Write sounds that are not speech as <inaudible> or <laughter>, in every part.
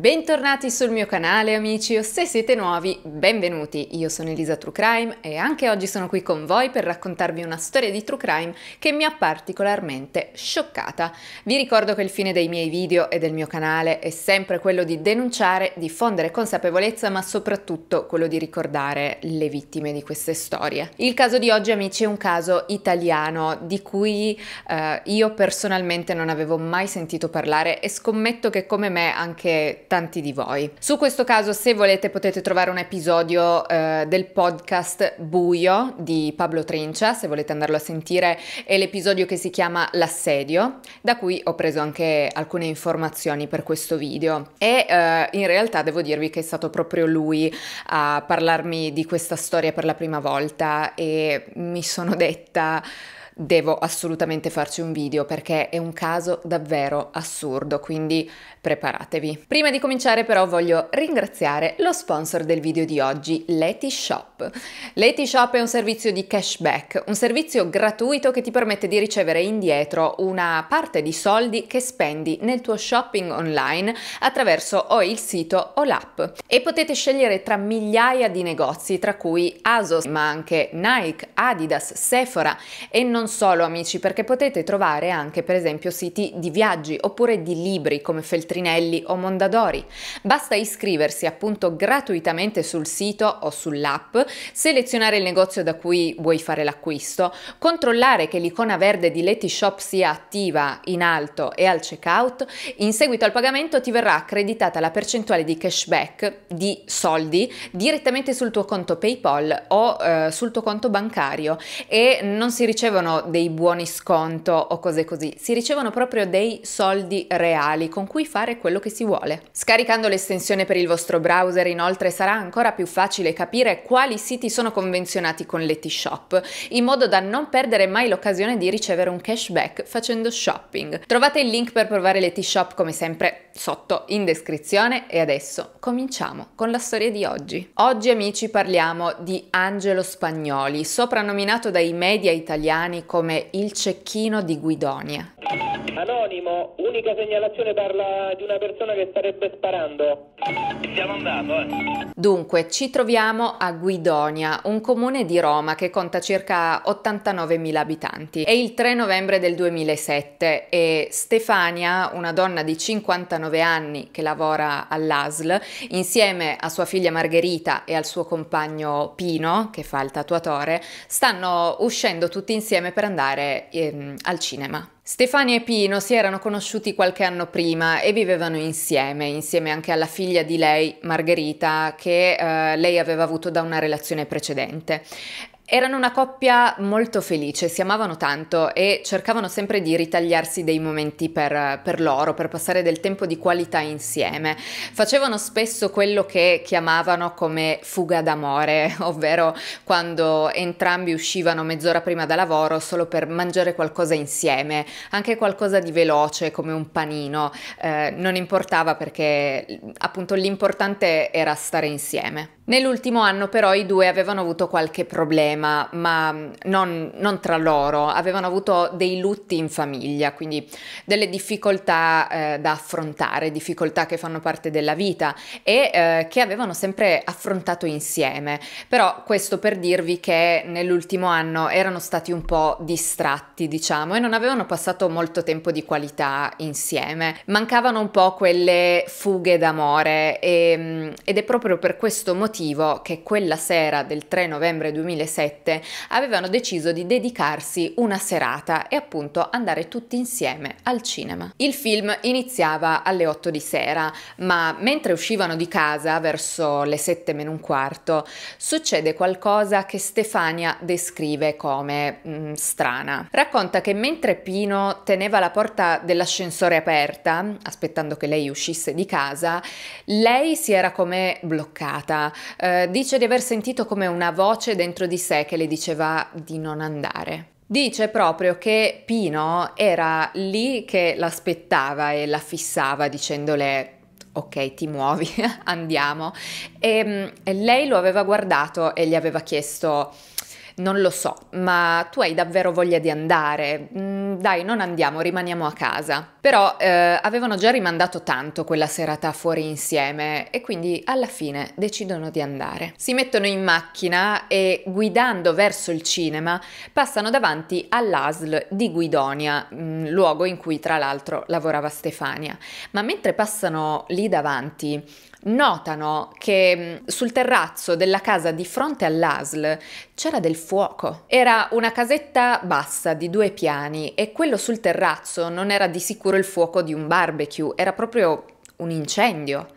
bentornati sul mio canale amici o se siete nuovi, benvenuti! Io sono Elisa True Crime e anche oggi sono qui con voi per raccontarvi una storia di True Crime che mi ha particolarmente scioccata. Vi ricordo che il fine dei miei video e del mio canale è sempre quello di denunciare, diffondere consapevolezza ma soprattutto quello di ricordare le vittime di queste storie. Il caso di oggi amici è un caso italiano di cui eh, io personalmente non avevo mai sentito parlare e scommetto che come me anche tanti di voi. Su questo caso, se volete, potete trovare un episodio eh, del podcast Buio di Pablo Trincia, se volete andarlo a sentire, è l'episodio che si chiama L'assedio, da cui ho preso anche alcune informazioni per questo video. E eh, in realtà devo dirvi che è stato proprio lui a parlarmi di questa storia per la prima volta e mi sono detta devo assolutamente farci un video perché è un caso davvero assurdo, quindi preparatevi. Prima di cominciare però voglio ringraziare lo sponsor del video di oggi, Leti Shop. Leti Shop è un servizio di cashback, un servizio gratuito che ti permette di ricevere indietro una parte di soldi che spendi nel tuo shopping online attraverso o il sito o l'app e potete scegliere tra migliaia di negozi tra cui Asos ma anche Nike, Adidas, Sephora e non solo amici, perché potete trovare anche per esempio siti di viaggi oppure di libri come Feltrinelli o Mondadori. Basta iscriversi appunto gratuitamente sul sito o sull'app, selezionare il negozio da cui vuoi fare l'acquisto, controllare che l'icona verde di Letty Shop sia attiva in alto e al checkout, in seguito al pagamento ti verrà accreditata la percentuale di cashback di soldi direttamente sul tuo conto PayPal o eh, sul tuo conto bancario e non si ricevono ricevono dei buoni sconto o cose così, si ricevono proprio dei soldi reali con cui fare quello che si vuole. Scaricando l'estensione per il vostro browser inoltre sarà ancora più facile capire quali siti sono convenzionati con l'Etishop, in modo da non perdere mai l'occasione di ricevere un cashback facendo shopping. Trovate il link per provare l'Etishop come sempre sotto in descrizione e adesso cominciamo con la storia di oggi. Oggi amici parliamo di Angelo Spagnoli, soprannominato dai media italiani come il cecchino di Guidonia. Anonimo, unica segnalazione parla di una persona che starebbe sparando. Siamo andati, eh. Dunque, ci troviamo a Guidonia, un comune di Roma che conta circa 89.000 abitanti. È il 3 novembre del 2007 e Stefania, una donna di 59 anni che lavora all'ASL, insieme a sua figlia Margherita e al suo compagno Pino, che fa il tatuatore, stanno uscendo tutti insieme insieme per andare ehm, al cinema. Stefania e Pino si erano conosciuti qualche anno prima e vivevano insieme, insieme anche alla figlia di lei, Margherita, che eh, lei aveva avuto da una relazione precedente. Erano una coppia molto felice, si amavano tanto e cercavano sempre di ritagliarsi dei momenti per, per, loro, per passare del tempo di qualità insieme. Facevano spesso quello che chiamavano come fuga d'amore, <laughs> ovvero quando entrambi uscivano mezz'ora prima da lavoro solo per mangiare qualcosa insieme, anche qualcosa di veloce come un panino, eh, non importava perché appunto l'importante era stare insieme. Nell'ultimo anno però i due avevano avuto qualche problema, ma mm, non, non, tra loro, avevano avuto dei lutti in famiglia, quindi delle difficoltà eh, da affrontare, difficoltà che fanno parte della vita e eh, che avevano sempre affrontato insieme. Però questo per dirvi che nell'ultimo anno erano stati un po' distratti, diciamo, e non avevano passato molto tempo di qualità insieme. Mancavano un po' quelle fughe d'amore e, mm, ed è proprio per questo motivo motivo che quella sera del 3 novembre 2007 avevano deciso di dedicarsi una serata e appunto andare tutti insieme al cinema. Il film iniziava alle 8 di sera, ma mentre uscivano di casa verso le 7 meno un quarto, succede qualcosa che Stefania descrive come mh, mm, strana. Racconta che mentre Pino teneva la porta dell'ascensore aperta, aspettando che lei uscisse di casa, lei si era come bloccata, eh, dice di aver sentito come una voce dentro di sé che le diceva di non andare. Dice proprio che Pino era lì che l'aspettava e la fissava dicendole ok ti muovi, <laughs> andiamo. E, mm, e lei lo aveva guardato e gli aveva chiesto non lo so, ma tu hai davvero voglia di andare? Mm, dai, non andiamo, rimaniamo a casa. Però eh, avevano già rimandato tanto quella serata fuori insieme e quindi alla fine decidono di andare. Si mettono in macchina e guidando verso il cinema passano davanti all'ASL di Guidonia, mm, luogo in cui tra l'altro lavorava Stefania. Ma mentre passano lì davanti notano che mm, sul terrazzo della casa di fronte all'ASL c'era del fuoco. Era una casetta bassa di due piani e quello sul terrazzo non era di sicuro il fuoco di un barbecue, era proprio un incendio.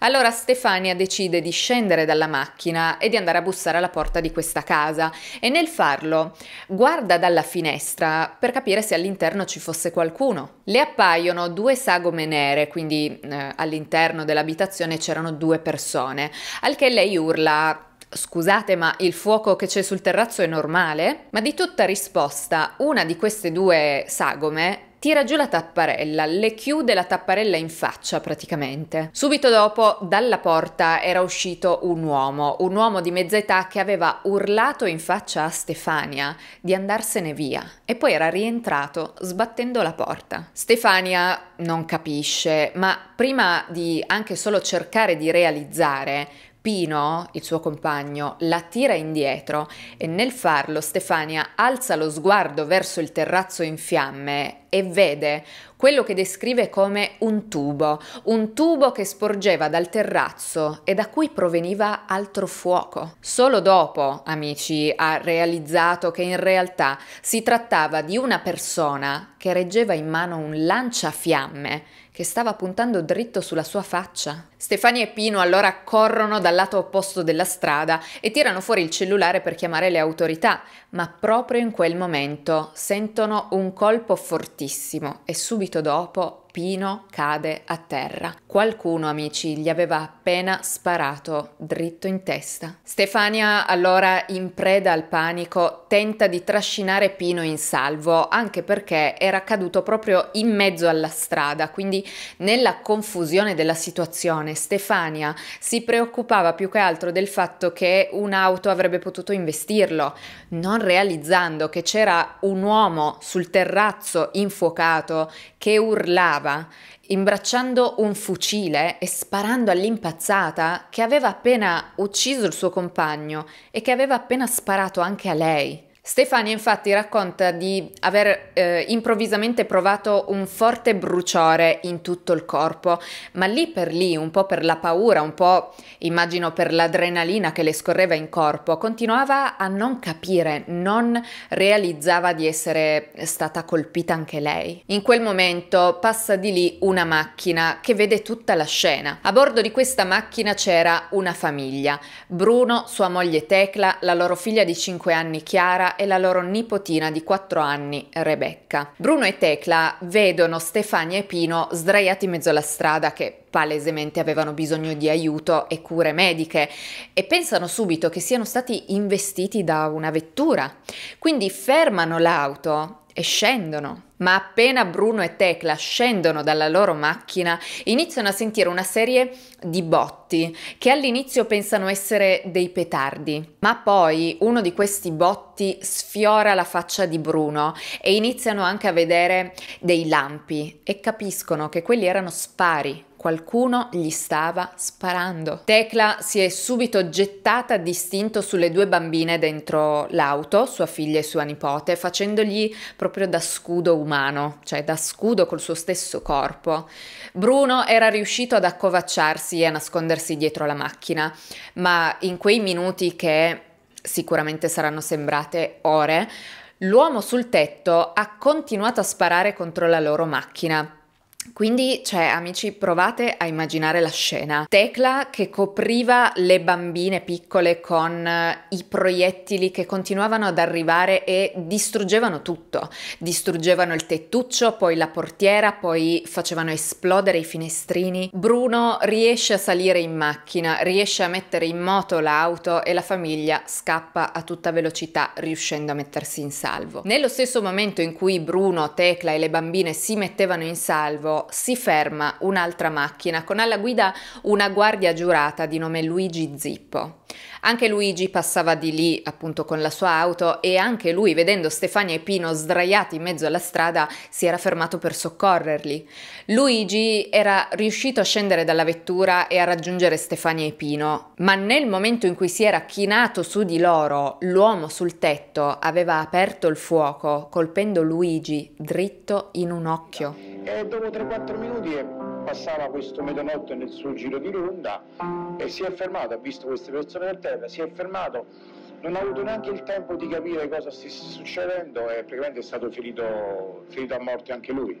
Allora Stefania decide di scendere dalla macchina e di andare a bussare alla porta di questa casa e nel farlo guarda dalla finestra per capire se all'interno ci fosse qualcuno. Le appaiono due sagome nere, quindi eh, all'interno dell'abitazione c'erano due persone, al che lei urla Scusate, ma il fuoco che c'è sul terrazzo è normale? Ma di tutta risposta, una di queste due sagome tira giù la tapparella, le chiude la tapparella in faccia praticamente. Subito dopo dalla porta era uscito un uomo, un uomo di mezza età che aveva urlato in faccia a Stefania di andarsene via e poi era rientrato sbattendo la porta. Stefania non capisce, ma prima di anche solo cercare di realizzare Pino, il suo compagno, la tira indietro e nel farlo Stefania alza lo sguardo verso il terrazzo in fiamme e vede quello che descrive come un tubo, un tubo che sporgeva dal terrazzo e da cui proveniva altro fuoco. Solo dopo, amici, ha realizzato che in realtà si trattava di una persona che reggeva in mano un lanciafiamme che stava puntando dritto sulla sua faccia. Stefania e Pino allora corrono dal lato opposto della strada e tirano fuori il cellulare per chiamare le autorità, ma proprio in quel momento sentono un colpo fortissimo e subito dopo Pino cade a terra. Qualcuno, amici, gli aveva appena sparato dritto in testa. Stefania, allora in preda al panico, tenta di trascinare Pino in salvo, anche perché era caduto proprio in mezzo alla strada, quindi nella confusione della situazione Stefania si preoccupava più che altro del fatto che un'auto avrebbe potuto investirlo, non realizzando che c'era un uomo sul terrazzo infuocato che urlava stava imbracciando un fucile e sparando all'impazzata che aveva appena ucciso il suo compagno e che aveva appena sparato anche a lei. Stefania infatti racconta di aver eh, improvvisamente provato un forte bruciore in tutto il corpo, ma lì per lì, un po' per la paura, un po' immagino per l'adrenalina che le scorreva in corpo, continuava a non capire, non realizzava di essere stata colpita anche lei. In quel momento passa di lì una macchina che vede tutta la scena. A bordo di questa macchina c'era una famiglia, Bruno, sua moglie Tecla, la loro figlia di 5 anni Chiara, e la loro nipotina di 4 anni, Rebecca. Bruno e Tecla vedono Stefania e Pino sdraiati in mezzo alla strada che palesemente avevano bisogno di aiuto e cure mediche e pensano subito che siano stati investiti da una vettura. Quindi fermano l'auto e scendono. Ma appena Bruno e Tecla scendono dalla loro macchina, iniziano a sentire una serie di botti che all'inizio pensano essere dei petardi, ma poi uno di questi botti sfiora la faccia di Bruno e iniziano anche a vedere dei lampi e capiscono che quelli erano spari Qualcuno gli stava sparando. Tecla si è subito gettata a distinto sulle due bambine dentro l'auto, sua figlia e sua nipote, facendogli proprio da scudo umano, cioè da scudo col suo stesso corpo. Bruno era riuscito ad accovacciarsi e a nascondersi dietro la macchina, ma in quei minuti che sicuramente saranno sembrate ore, l'uomo sul tetto ha continuato a sparare contro la loro macchina quindi, cioè, amici, provate a immaginare la scena. Tecla che copriva le bambine piccole con eh, i proiettili che continuavano ad arrivare e distruggevano tutto. Distruggevano il tettuccio, poi la portiera, poi facevano esplodere i finestrini. Bruno riesce a salire in macchina, riesce a mettere in moto l'auto e la famiglia scappa a tutta velocità, riuscendo a mettersi in salvo. Nello stesso momento in cui Bruno, Tecla e le bambine si mettevano in salvo, arrivo si ferma un'altra macchina con alla guida una guardia giurata di nome Luigi Zippo. Anche Luigi passava di lì appunto con la sua auto e anche lui vedendo Stefania e Pino sdraiati in mezzo alla strada si era fermato per soccorrerli. Luigi era riuscito a scendere dalla vettura e a raggiungere Stefania e Pino, ma nel momento in cui si era chinato su di loro, l'uomo sul tetto aveva aperto il fuoco colpendo Luigi dritto in un occhio. E dopo 3-4 minuti passava questo metanotto nel suo giro di ronda e si è fermato, ha visto queste persone per terra, si è fermato, non ha avuto neanche il tempo di capire cosa stesse succedendo e praticamente è stato ferito, ferito a morte anche lui.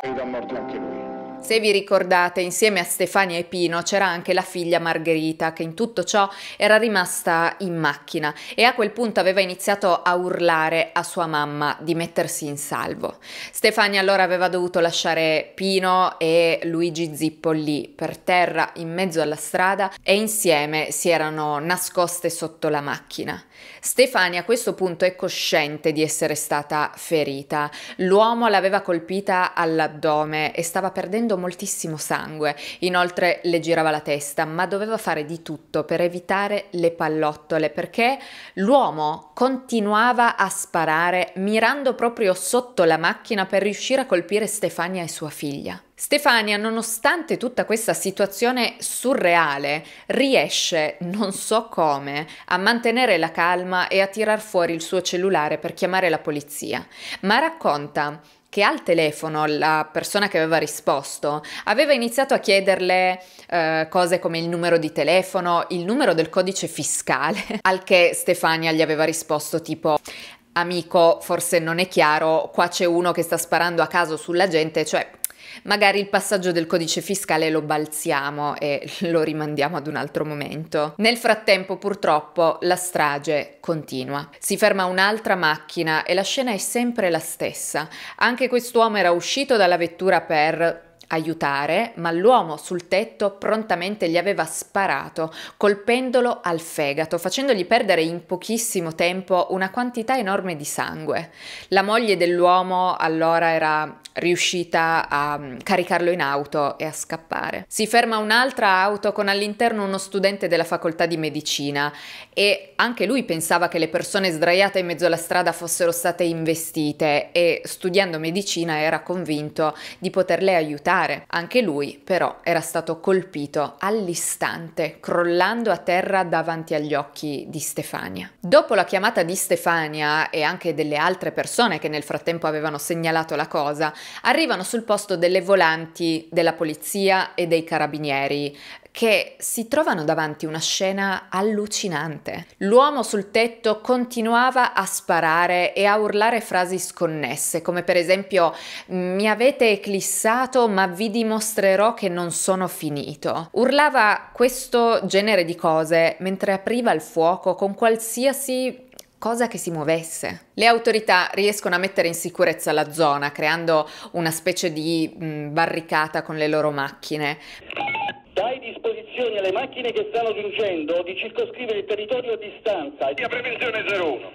Ferito a morte anche lui. Se vi ricordate, insieme a Stefania e Pino c'era anche la figlia Margherita, che in tutto ciò era rimasta in macchina e a quel punto aveva iniziato a urlare a sua mamma di mettersi in salvo. Stefania allora aveva dovuto lasciare Pino e Luigi Zippo lì, per terra, in mezzo alla strada, e insieme si erano nascoste sotto la macchina. Stefania a questo punto è cosciente di essere stata ferita. L'uomo l'aveva colpita all'addome e stava perdendo moltissimo sangue. Inoltre le girava la testa, ma doveva fare di tutto per evitare le pallottole perché l'uomo continuava a sparare mirando proprio sotto la macchina per riuscire a colpire Stefania e sua figlia. Stefania, nonostante tutta questa situazione surreale, riesce, non so come, a mantenere la calma e a tirar fuori il suo cellulare per chiamare la polizia, ma racconta che al telefono la persona che aveva risposto aveva iniziato a chiederle eh, cose come il numero di telefono, il numero del codice fiscale, <laughs> al che Stefania gli aveva risposto tipo amico, forse non è chiaro, qua c'è uno che sta sparando a caso sulla gente, cioè Magari il passaggio del codice fiscale lo balziamo e <laughs> lo rimandiamo ad un altro momento. Nel frattempo, purtroppo, la strage continua. Si ferma un'altra macchina e la scena è sempre la stessa. Anche quest'uomo era uscito dalla vettura per aiutare, ma l'uomo sul tetto prontamente gli aveva sparato, colpendolo al fegato, facendogli perdere in pochissimo tempo una quantità enorme di sangue. La moglie dell'uomo allora era riuscita a mm, caricarlo in auto e a scappare. Si ferma un'altra auto con all'interno uno studente della facoltà di medicina e anche lui pensava che le persone sdraiate in mezzo alla strada fossero state investite e studiando medicina era convinto di poterle aiutare saltare. Anche lui però era stato colpito all'istante, crollando a terra davanti agli occhi di Stefania. Dopo la chiamata di Stefania e anche delle altre persone che nel frattempo avevano segnalato la cosa, arrivano sul posto delle volanti della polizia e dei carabinieri che si trovano davanti a una scena allucinante. L'uomo sul tetto continuava a sparare e a urlare frasi sconnesse, come per esempio mi avete eclissato ma vi dimostrerò che non sono finito. Urlava questo genere di cose mentre apriva il fuoco con qualsiasi cosa che si muovesse. Le autorità riescono a mettere in sicurezza la zona creando una specie di mm, barricata con le loro macchine indicazioni alle macchine che stanno vincendo di circoscrivere il territorio a distanza. La prevenzione 01.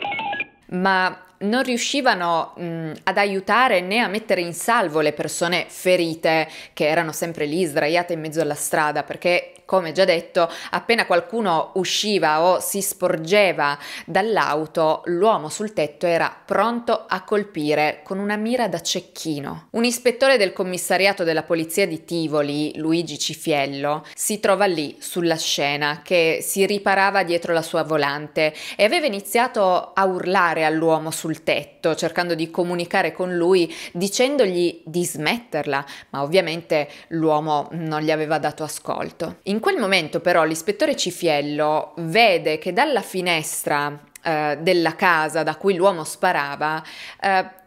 Ma non riuscivano mh, ad aiutare né a mettere in salvo le persone ferite che erano sempre lì sdraiate in mezzo alla strada perché come già detto, appena qualcuno usciva o si sporgeva dall'auto, l'uomo sul tetto era pronto a colpire con una mira da cecchino. Un ispettore del commissariato della polizia di Tivoli, Luigi Cifiello, si trova lì sulla scena che si riparava dietro la sua volante e aveva iniziato a urlare all'uomo sul sul tetto, cercando di comunicare con lui, dicendogli di smetterla, ma ovviamente l'uomo non gli aveva dato ascolto. In quel momento però l'ispettore Cifiello vede che dalla finestra eh, della casa da cui l'uomo sparava eh,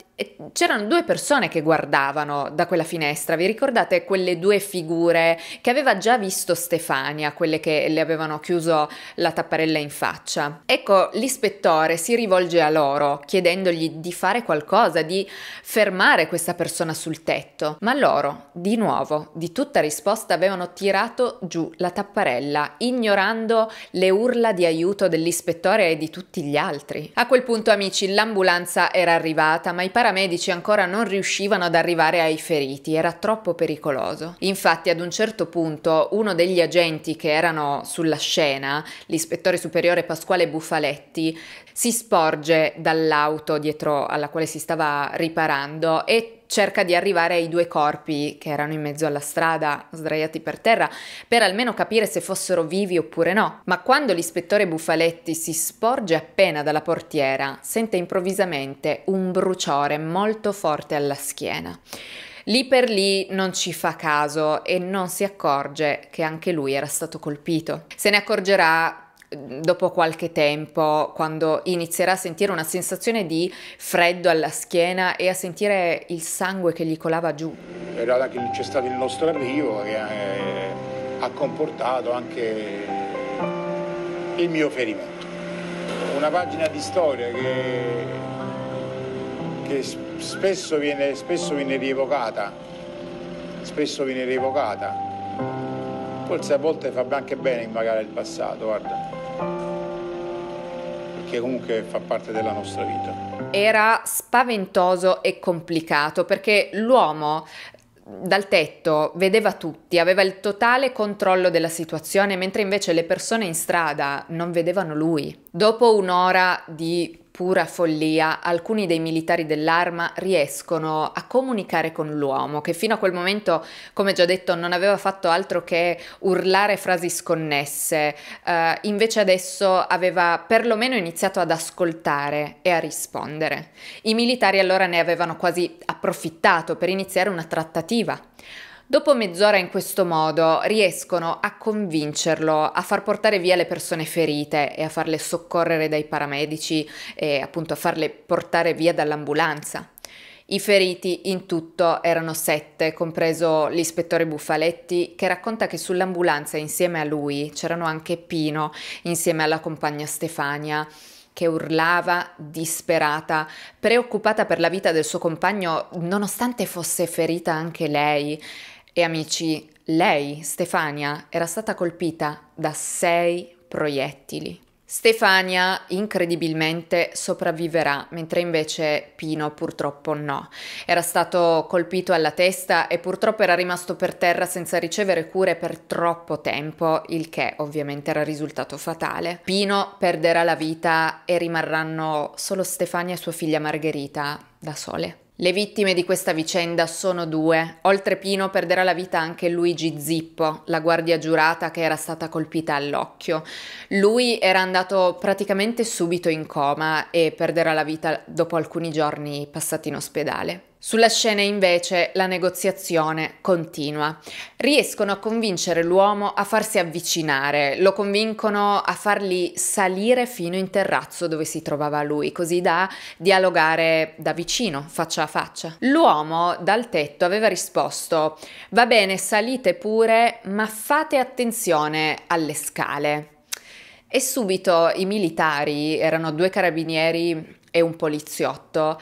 C'erano due persone che guardavano da quella finestra, vi ricordate quelle due figure che aveva già visto Stefania, quelle che le avevano chiuso la tapparella in faccia? Ecco, l'ispettore si rivolge a loro chiedendogli di fare qualcosa, di fermare questa persona sul tetto, ma loro, di nuovo, di tutta risposta avevano tirato giù la tapparella, ignorando le urla di aiuto dell'ispettore e di tutti gli altri. A quel punto, amici, l'ambulanza era arrivata, ma i parenti paramedici ancora non riuscivano ad arrivare ai feriti, era troppo pericoloso. Infatti ad un certo punto uno degli agenti che erano sulla scena, l'ispettore superiore Pasquale Buffaletti, si sporge dall'auto dietro alla quale si stava riparando e cerca di arrivare ai due corpi che erano in mezzo alla strada, sdraiati per terra, per almeno capire se fossero vivi oppure no. Ma quando l'ispettore Bufaletti si sporge appena dalla portiera, sente improvvisamente un bruciore molto forte alla schiena. Lì per lì non ci fa caso e non si accorge che anche lui era stato colpito. Se ne accorgerà dopo qualche tempo, quando inizierà a sentire una sensazione di freddo alla schiena e a sentire il sangue che gli colava giù. Era là che c'è stato il nostro arrivo che eh, ha comportato anche il mio ferimento. Una pagina di storia che, che spesso, viene, spesso viene rievocata, spesso viene rievocata. Forse a volte fa anche bene magari il passato, guarda perché comunque fa parte della nostra vita. Era spaventoso e complicato perché l'uomo dal tetto vedeva tutti, aveva il totale controllo della situazione, mentre invece le persone in strada non vedevano lui. Dopo un'ora di pura follia, alcuni dei militari dell'arma riescono a comunicare con l'uomo, che fino a quel momento, come già detto, non aveva fatto altro che urlare frasi sconnesse, eh, invece adesso aveva perlomeno iniziato ad ascoltare e a rispondere. I militari allora ne avevano quasi approfittato per iniziare una trattativa. Dopo mezz'ora in questo modo riescono a convincerlo a far portare via le persone ferite e a farle soccorrere dai paramedici e appunto a farle portare via dall'ambulanza. I feriti in tutto erano sette, compreso l'ispettore Buffaletti, che racconta che sull'ambulanza insieme a lui c'erano anche Pino, insieme alla compagna Stefania, che urlava disperata, preoccupata per la vita del suo compagno, nonostante fosse ferita anche lei. E amici, lei, Stefania, era stata colpita da sei proiettili. Stefania incredibilmente sopravviverà, mentre invece Pino purtroppo no. Era stato colpito alla testa e purtroppo era rimasto per terra senza ricevere cure per troppo tempo, il che ovviamente era risultato fatale. Pino perderà la vita e rimarranno solo Stefania e sua figlia Margherita da sole. Le vittime di questa vicenda sono due. Oltre Pino perderà la vita anche Luigi Zippo, la guardia giurata che era stata colpita all'occhio. Lui era andato praticamente subito in coma e perderà la vita dopo alcuni giorni passati in ospedale. Sulla scena invece la negoziazione continua. Riescono a convincere l'uomo a farsi avvicinare, lo convincono a farli salire fino in terrazzo dove si trovava lui, così da dialogare da vicino, faccia a faccia. L'uomo dal tetto aveva risposto va bene, salite pure, ma fate attenzione alle scale. E subito i militari, erano due carabinieri e un poliziotto,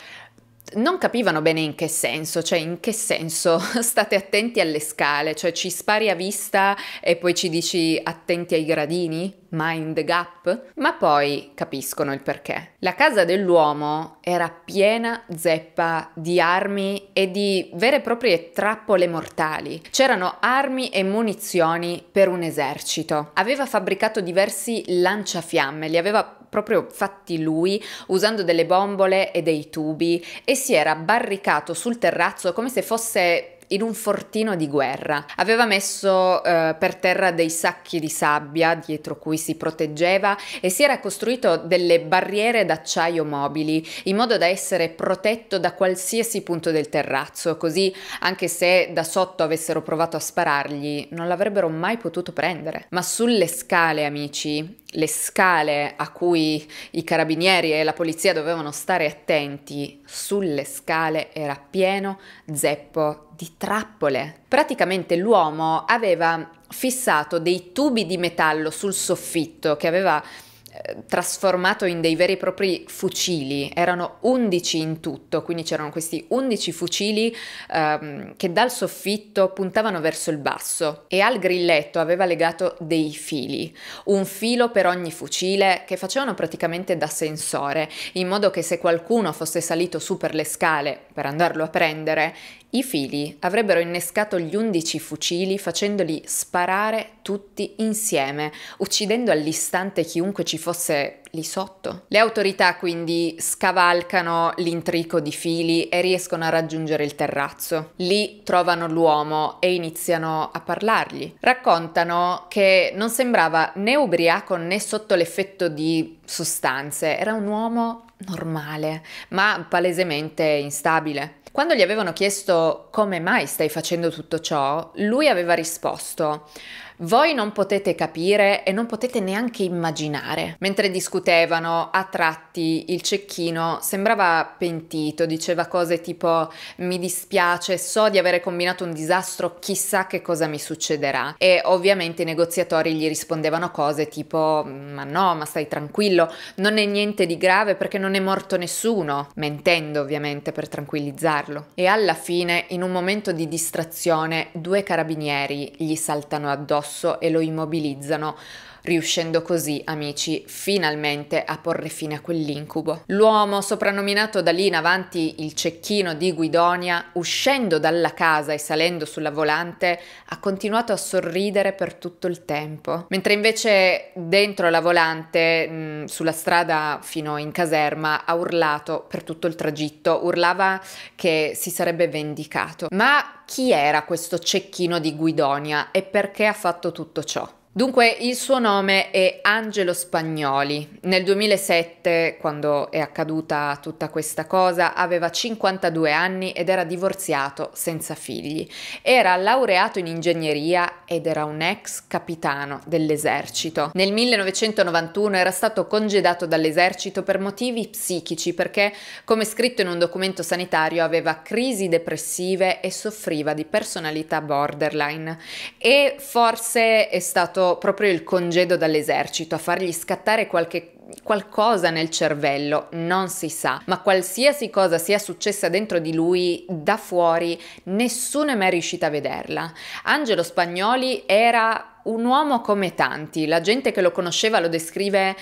non capivano bene in che senso, cioè in che senso <laughs> state attenti alle scale, cioè ci spari a vista e poi ci dici attenti ai gradini? Mind gap? Ma poi capiscono il perché. La casa dell'uomo era piena zeppa di armi e di vere e proprie trappole mortali. C'erano armi e munizioni per un esercito. Aveva fabbricato diversi lanciafiamme, li aveva proprio fatti lui, usando delle bombole e dei tubi, e si era barricato sul terrazzo come se fosse in un fortino di guerra. Aveva messo eh, per terra dei sacchi di sabbia dietro cui si proteggeva e si era costruito delle barriere d'acciaio mobili in modo da essere protetto da qualsiasi punto del terrazzo, così anche se da sotto avessero provato a sparargli non l'avrebbero mai potuto prendere. Ma sulle scale, amici, le scale a cui i carabinieri e la polizia dovevano stare attenti, sulle scale era pieno zeppo di trappole. Praticamente l'uomo aveva fissato dei tubi di metallo sul soffitto che aveva eh, trasformato in dei veri e propri fucili, erano 11 in tutto, quindi c'erano questi 11 fucili ehm, che dal soffitto puntavano verso il basso e al grilletto aveva legato dei fili, un filo per ogni fucile che facevano praticamente da sensore, in modo che se qualcuno fosse salito su per le scale per andarlo a prendere, i fili avrebbero innescato gli undici fucili facendoli sparare tutti insieme, uccidendo all'istante chiunque ci fosse lì sotto. Le autorità quindi scavalcano l'intrico di fili e riescono a raggiungere il terrazzo. Lì trovano l'uomo e iniziano a parlargli. Raccontano che non sembrava né ubriaco né sotto l'effetto di sostanze, era un uomo normale, ma palesemente instabile. Quando gli avevano chiesto come mai stai facendo tutto ciò, lui aveva risposto voi non potete capire e non potete neanche immaginare. Mentre discutevano, a tratti il cecchino sembrava pentito, diceva cose tipo mi dispiace, so di avere combinato un disastro, chissà che cosa mi succederà. E ovviamente i negoziatori gli rispondevano cose tipo ma no, ma stai tranquillo, non è niente di grave perché non è morto nessuno, mentendo ovviamente per tranquillizzarlo. E alla fine, in un momento di distrazione, due carabinieri gli saltano addosso addosso e lo immobilizzano riuscendo così, amici, finalmente a porre fine a quell'incubo. L'uomo, soprannominato da lì in avanti il cecchino di Guidonia, uscendo dalla casa e salendo sulla volante, ha continuato a sorridere per tutto il tempo, mentre invece dentro la volante, mm, sulla strada fino in caserma, ha urlato per tutto il tragitto, urlava che si sarebbe vendicato. Ma chi era questo cecchino di Guidonia e perché ha fatto tutto ciò? Dunque il suo nome è Angelo Spagnoli. Nel 2007, quando è accaduta tutta questa cosa, aveva 52 anni ed era divorziato senza figli. Era laureato in ingegneria ed era un ex capitano dell'esercito. Nel 1991 era stato congedato dall'esercito per motivi psichici perché, come scritto in un documento sanitario, aveva crisi depressive e soffriva di personalità borderline. E forse è stato proprio il congedo dall'esercito a fargli scattare qualche qualcosa nel cervello, non si sa, ma qualsiasi cosa sia successa dentro di lui da fuori, nessuno è mai riuscito a vederla. Angelo Spagnoli era un uomo come tanti, la gente che lo conosceva lo descrive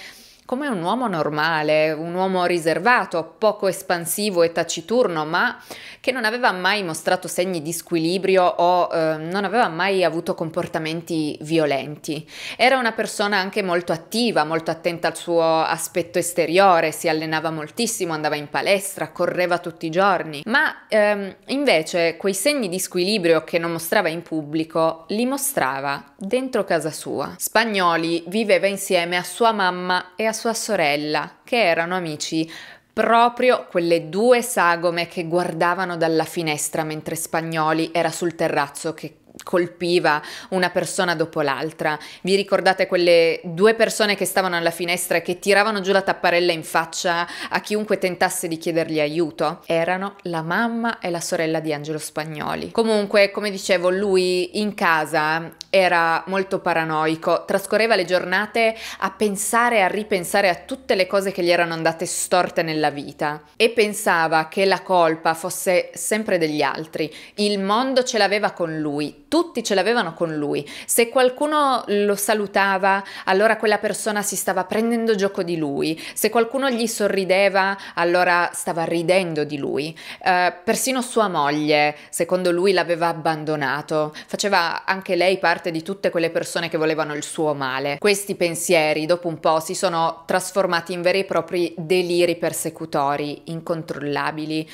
come un uomo normale, un uomo riservato, poco espansivo e taciturno, ma che non aveva mai mostrato segni di squilibrio o eh, non aveva mai avuto comportamenti violenti. Era una persona anche molto attiva, molto attenta al suo aspetto esteriore, si allenava moltissimo, andava in palestra, correva tutti i giorni, ma ehm, invece quei segni di squilibrio che non mostrava in pubblico li mostrava dentro casa sua. Spagnoli viveva insieme a sua mamma e a sua sorella, che erano amici proprio quelle due sagome che guardavano dalla finestra mentre Spagnoli era sul terrazzo che colpiva una persona dopo l'altra. Vi ricordate quelle due persone che stavano alla finestra e che tiravano giù la tapparella in faccia a chiunque tentasse di chiedergli aiuto? Erano la mamma e la sorella di Angelo Spagnoli. Comunque, come dicevo, lui in casa era molto paranoico, trascorreva le giornate a pensare e a ripensare a tutte le cose che gli erano andate storte nella vita e pensava che la colpa fosse sempre degli altri. Il mondo ce l'aveva con lui, tutti ce l'avevano con lui. Se qualcuno lo salutava, allora quella persona si stava prendendo gioco di lui. Se qualcuno gli sorrideva, allora stava ridendo di lui. Eh, persino sua moglie, secondo lui, l'aveva abbandonato. Faceva anche lei parte di tutte quelle persone che volevano il suo male. Questi pensieri, dopo un po', si sono trasformati in veri e propri deliri persecutori, incontrollabili.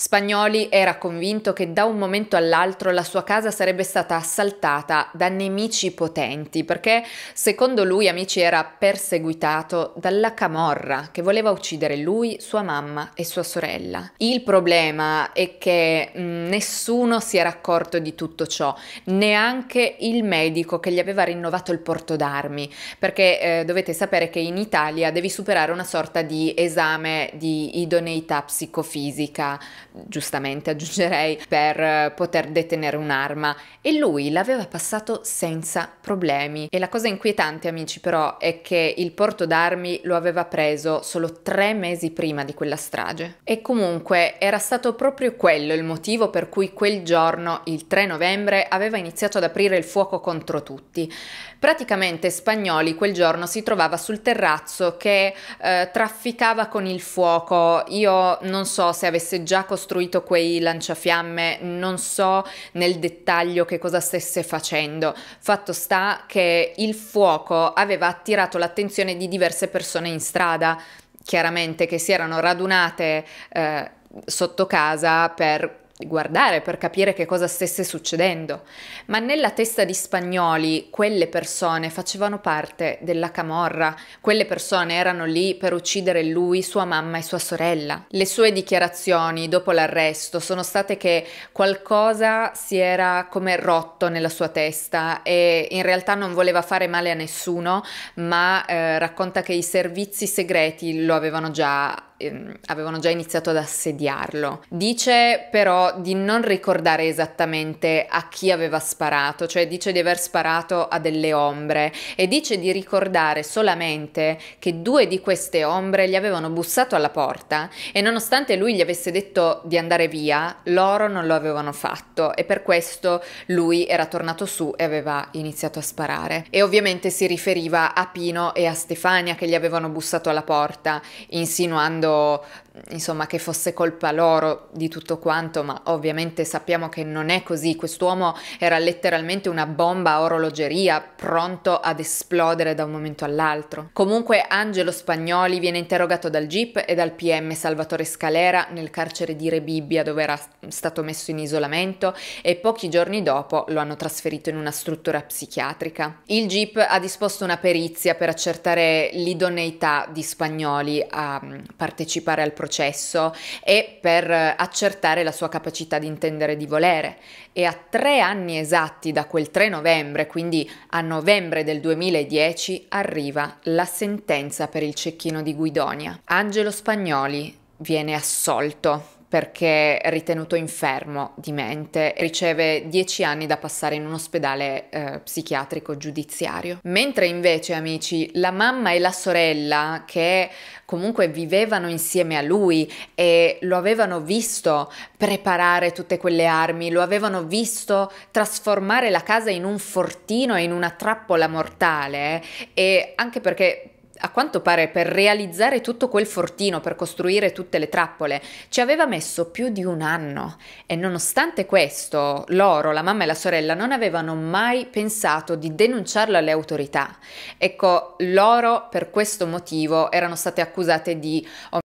Spagnoli era convinto che da un momento all'altro la sua casa sarebbe stata assaltata da nemici potenti, perché secondo lui, amici, era perseguitato dalla camorra che voleva uccidere lui, sua mamma e sua sorella. Il problema è che mm, nessuno si era accorto di tutto ciò, neanche il medico che gli aveva rinnovato il porto d'armi, perché eh, dovete sapere che in Italia devi superare una sorta di esame di idoneità psicofisica giustamente aggiungerei, per poter detenere un'arma e lui l'aveva passato senza problemi. E la cosa inquietante, amici, però, è che il porto d'armi lo aveva preso solo tre mesi prima di quella strage. E comunque era stato proprio quello il motivo per cui quel giorno, il 3 novembre, aveva iniziato ad aprire il fuoco contro tutti. Praticamente Spagnoli quel giorno si trovava sul terrazzo che eh, trafficava con il fuoco. Io non so se avesse già costruito costruito quei lanciafiamme, non so nel dettaglio che cosa stesse facendo. Fatto sta che il fuoco aveva attirato l'attenzione di diverse persone in strada, chiaramente che si erano radunate eh, sotto casa per guardare per capire che cosa stesse succedendo, ma nella testa di spagnoli quelle persone facevano parte della camorra, quelle persone erano lì per uccidere lui, sua mamma e sua sorella. Le sue dichiarazioni dopo l'arresto sono state che qualcosa si era come rotto nella sua testa e in realtà non voleva fare male a nessuno, ma eh, racconta che i servizi segreti lo avevano già ehm, avevano già iniziato ad assediarlo. Dice però di non ricordare esattamente a chi aveva sparato, cioè dice di aver sparato a delle ombre e dice di ricordare solamente che due di queste ombre gli avevano bussato alla porta e nonostante lui gli avesse detto di andare via, loro non lo avevano fatto e per questo lui era tornato su e aveva iniziato a sparare. E ovviamente si riferiva a Pino e a Stefania che gli avevano bussato alla porta, insinuando credo insomma che fosse colpa loro di tutto quanto, ma ovviamente sappiamo che non è così. Quest'uomo era letteralmente una bomba a orologeria, pronto ad esplodere da un momento all'altro. Comunque Angelo Spagnoli viene interrogato dal GIP e dal PM Salvatore Scalera nel carcere di Rebibbia dove era stato messo in isolamento e pochi giorni dopo lo hanno trasferito in una struttura psichiatrica. Il GIP ha disposto una perizia per accertare l'idoneità di Spagnoli a partecipare partecipare al processo e per accertare la sua capacità di intendere di volere. E a tre anni esatti da quel 3 novembre, quindi a novembre del 2010, arriva la sentenza per il cecchino di Guidonia. Angelo Spagnoli viene assolto perché è ritenuto infermo di mente, riceve 10 anni da passare in un ospedale eh, psichiatrico giudiziario. Mentre invece, amici, la mamma e la sorella che comunque vivevano insieme a lui e lo avevano visto preparare tutte quelle armi, lo avevano visto trasformare la casa in un fortino e in una trappola mortale eh, e anche perché a quanto pare per realizzare tutto quel fortino, per costruire tutte le trappole, ci aveva messo più di un anno e nonostante questo loro, la mamma e la sorella, non avevano mai pensato di denunciarlo alle autorità. Ecco, loro per questo motivo erano state accusate di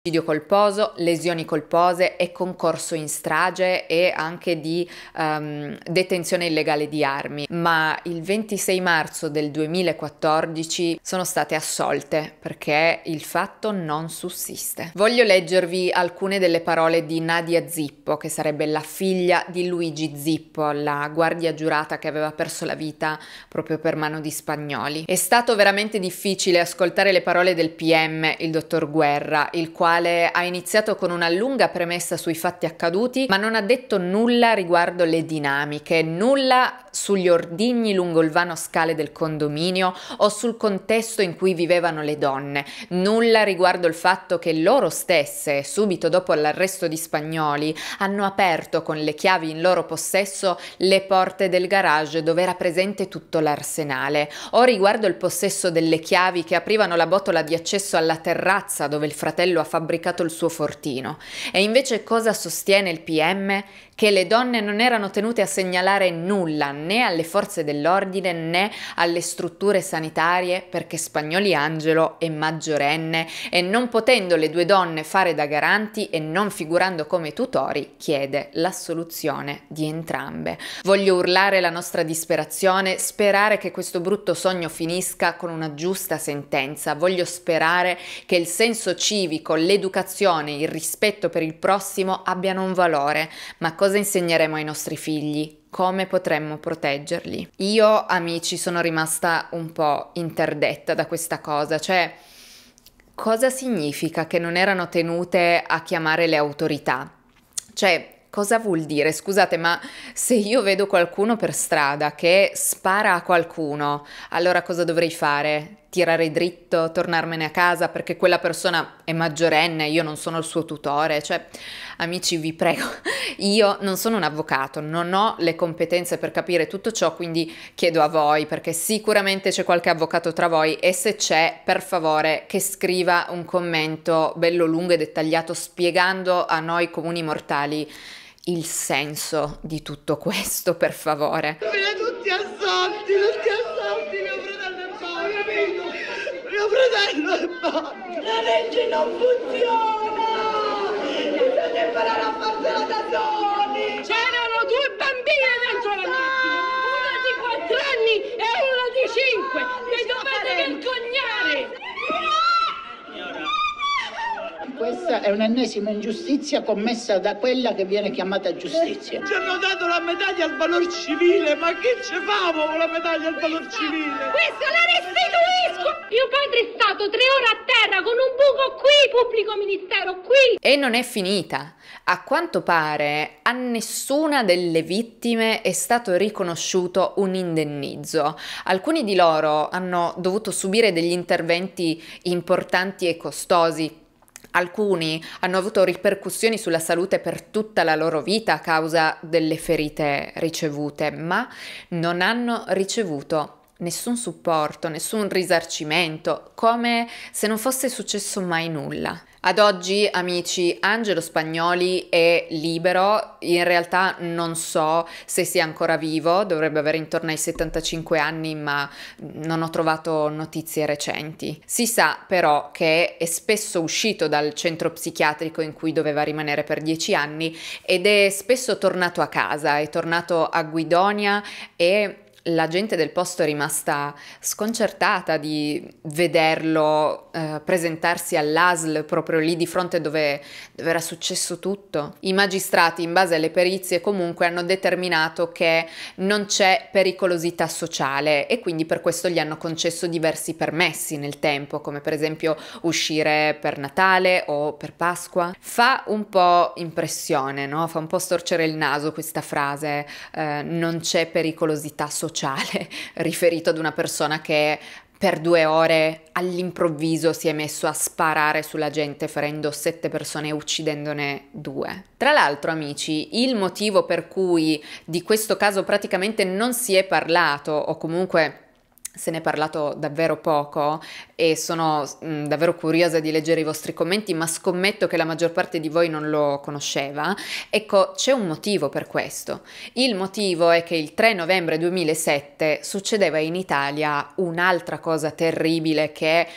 omicidio colposo, lesioni colpose e concorso in strage e anche di um, detenzione illegale di armi, ma il 26 marzo del 2014 sono state assolte perché il fatto non sussiste. Voglio leggervi alcune delle parole di Nadia Zippo, che sarebbe la figlia di Luigi Zippo, la guardia giurata che aveva perso la vita proprio per mano di spagnoli. È stato veramente difficile ascoltare le parole del PM, il dottor Guerra, il quale quale ha iniziato con una lunga premessa sui fatti accaduti, ma non ha detto nulla riguardo le dinamiche, nulla sugli ordigni lungo il vano scale del condominio o sul contesto in cui vivevano le donne, nulla riguardo il fatto che loro stesse, subito dopo l'arresto di spagnoli, hanno aperto con le chiavi in loro possesso le porte del garage dove era presente tutto l'arsenale, o riguardo il possesso delle chiavi che aprivano la botola di accesso alla terrazza dove il fratello ha fabbricato il suo fortino. E invece cosa sostiene il PM? che le donne non erano tenute a segnalare nulla né alle forze dell'ordine né alle strutture sanitarie perché Spagnoli Angelo è maggiorenne e non potendo le due donne fare da garanti e non figurando come tutori chiede l'assoluzione di entrambe. Voglio urlare la nostra disperazione, sperare che questo brutto sogno finisca con una giusta sentenza, voglio sperare che il senso civico, l'educazione, il rispetto per il prossimo abbiano un valore, ma con cosa insegneremo ai nostri figli? Come potremmo proteggerli? Io, amici, sono rimasta un po' interdetta da questa cosa, cioè cosa significa che non erano tenute a chiamare le autorità? Cioè, cosa vuol dire? Scusate, ma se io vedo qualcuno per strada che spara a qualcuno, allora cosa dovrei fare? tirare dritto, tornarmene a casa perché quella persona è maggiorenne, io non sono il suo tutore, cioè amici vi prego, <laughs> io non sono un avvocato, non ho le competenze per capire tutto ciò, quindi chiedo a voi perché sicuramente c'è qualche avvocato tra voi e se c'è per favore che scriva un commento bello lungo e dettagliato spiegando a noi comuni mortali il senso di tutto questo, per favore. quello è fatto. La legge non funziona! Bisogna imparare a farsela da soli! C'erano due bambine dentro la macchina, una di quattro anni e una di cinque! Vi dovete vergognare! Questa è un'ennesima ingiustizia commessa da quella che viene chiamata giustizia. Ci hanno dato la medaglia al valor civile, ma che ce famo con la medaglia al valor civile? Questa la restituisco! Mio padre è stato tre ore a terra con un buco qui, pubblico ministero, qui! E non è finita. A quanto pare a nessuna delle vittime è stato riconosciuto un indennizzo. Alcuni di loro hanno dovuto subire degli interventi importanti e costosi Alcuni hanno avuto ripercussioni sulla salute per tutta la loro vita a causa delle ferite ricevute, ma non hanno ricevuto nessun supporto, nessun risarcimento, come se non fosse successo mai nulla. Ad oggi, amici, Angelo Spagnoli è libero, in realtà non so se sia ancora vivo, dovrebbe avere intorno ai 75 anni, ma non ho trovato notizie recenti. Si sa però che è spesso uscito dal centro psichiatrico in cui doveva rimanere per 10 anni ed è spesso tornato a casa, è tornato a Guidonia e la gente del posto è rimasta sconcertata di vederlo eh, presentarsi all'ASL proprio lì di fronte dove, dove, era successo tutto. I magistrati, in base alle perizie, comunque hanno determinato che non c'è pericolosità sociale e quindi per questo gli hanno concesso diversi permessi nel tempo, come per esempio uscire per Natale o per Pasqua. Fa un po' impressione, no? Fa un po' storcere il naso questa frase, eh, non c'è pericolosità sociale sociale <laughs> riferito ad una persona che per due ore all'improvviso si è messo a sparare sulla gente ferendo sette persone e uccidendone due. Tra l'altro amici, il motivo per cui di questo caso praticamente non si è parlato o comunque se ne è parlato davvero poco e sono mh, mm, davvero curiosa di leggere i vostri commenti, ma scommetto che la maggior parte di voi non lo conosceva. Ecco, c'è un motivo per questo. Il motivo è che il 3 novembre 2007 succedeva in Italia un'altra cosa terribile che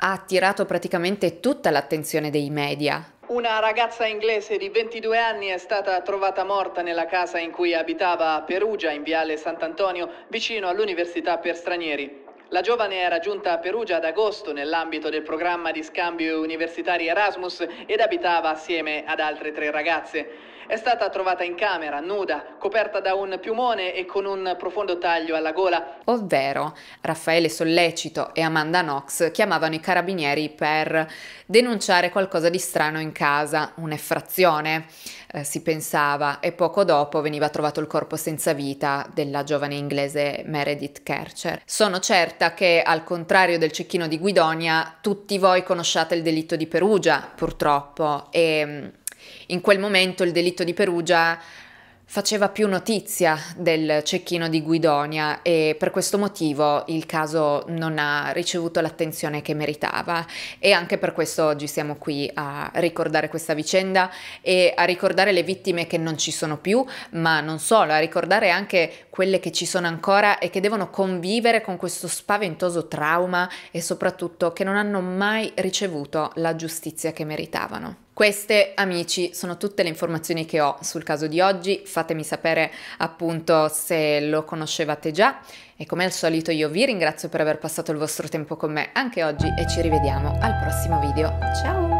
ha attirato praticamente tutta l'attenzione dei media, una ragazza inglese di 22 anni è stata trovata morta nella casa in cui abitava a Perugia, in viale Sant'Antonio, vicino all'Università per Stranieri. La giovane era giunta a Perugia ad agosto nell'ambito del programma di scambio universitari Erasmus ed abitava assieme ad altre tre ragazze. È stata trovata in camera, nuda, coperta da un piumone e con un profondo taglio alla gola. Ovvero, Raffaele Sollecito e Amanda Knox chiamavano i carabinieri per denunciare qualcosa di strano in casa, un'effrazione, eh, si pensava, e poco dopo veniva trovato il corpo senza vita della giovane inglese Meredith Kercher. Sono certa che, al contrario del cecchino di Guidonia, tutti voi conosciate il delitto di Perugia, purtroppo, e mm, in quel momento il delitto di Perugia faceva più notizia del cecchino di Guidonia e per questo motivo il caso non ha ricevuto l'attenzione che meritava e anche per questo oggi siamo qui a ricordare questa vicenda e a ricordare le vittime che non ci sono più, ma non solo, a ricordare anche quelle che ci sono ancora e che devono convivere con questo spaventoso trauma e soprattutto che non hanno mai ricevuto la giustizia che meritavano. Queste, amici, sono tutte le informazioni che ho sul caso di oggi. Fatemi sapere appunto se lo conoscevate già. E come al solito io vi ringrazio per aver passato il vostro tempo con me anche oggi e ci rivediamo al prossimo video. Ciao!